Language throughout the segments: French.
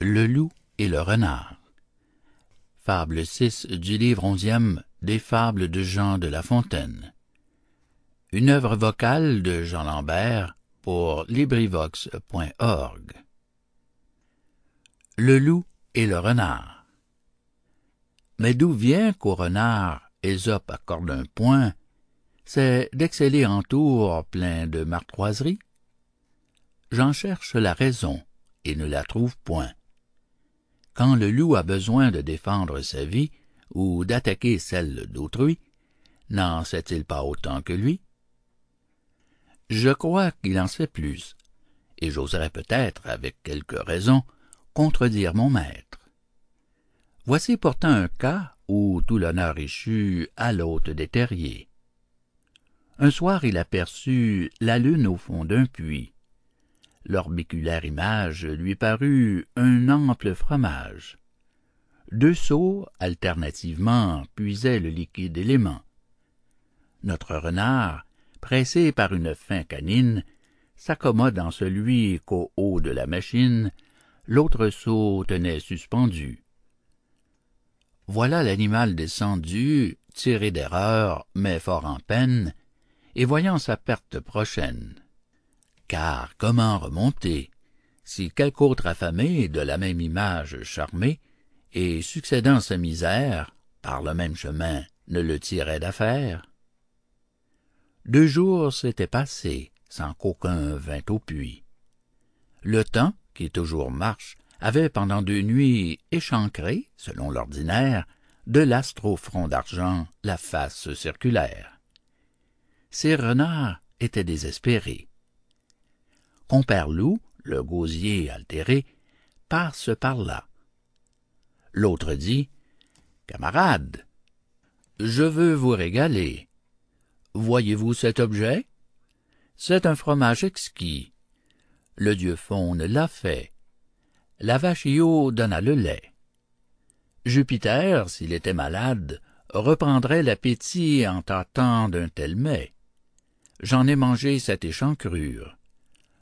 le loup et le renard. Fable 6 du livre onzième des fables de Jean de La Fontaine. Une œuvre vocale de Jean Lambert pour LibriVox.org. Le loup et le renard. Mais d'où vient qu'au renard Ésope accorde un point, c'est d'exceller en tour plein de martroiserie J'en cherche la raison et ne la trouve point quand le loup a besoin de défendre sa vie ou d'attaquer celle d'autrui, n'en sait-il pas autant que lui? Je crois qu'il en sait plus, et j'oserais peut-être, avec quelque raison, contredire mon maître. Voici pourtant un cas où tout l'honneur échut à l'hôte des terriers. Un soir il aperçut la lune au fond d'un puits, l'orbiculaire image lui parut un ample fromage deux seaux alternativement puisaient le liquide élément notre renard pressé par une fin canine s'accommode en celui qu'au haut de la machine l'autre seau tenait suspendu voilà l'animal descendu tiré d'erreur mais fort en peine et voyant sa perte prochaine car comment remonter si quelque autre affamé de la même image charmé et succédant sa misère par le même chemin ne le tirait d'affaire deux jours s'étaient passés sans qu'aucun vint au puits le temps qui toujours marche avait pendant deux nuits échancré selon l'ordinaire de l'astre au front d'argent la face circulaire ces renards étaient désespérés Compère-loup, le gosier altéré, passe par là. L'autre dit, Camarade, je veux vous régaler. Voyez-vous cet objet? C'est un fromage exquis. Le dieu faune l'a fait. La vache Io donna le lait. Jupiter, s'il était malade, reprendrait l'appétit en tâtant d'un tel mets. J'en ai mangé cette échancrure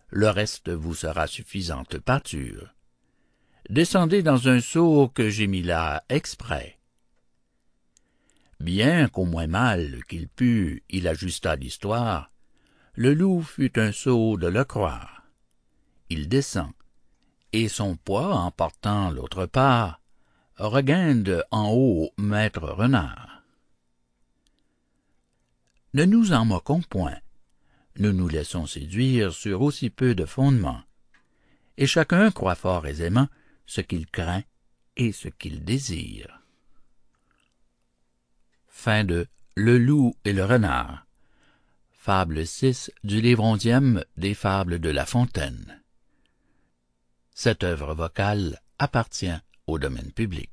le reste vous sera suffisante pâture. Descendez dans un seau que j'ai mis là exprès. Bien qu'au moins mal qu'il pût, il ajusta l'histoire, le loup fut un sot de le croire. Il descend, et son poids emportant l'autre part, regainde en haut maître renard. Ne nous en moquons point, nous nous laissons séduire sur aussi peu de fondements, et chacun croit fort aisément ce qu'il craint et ce qu'il désire. Fin de Le loup et le renard. Fable 6 du livre ondième des Fables de La Fontaine. Cette œuvre vocale appartient au domaine public.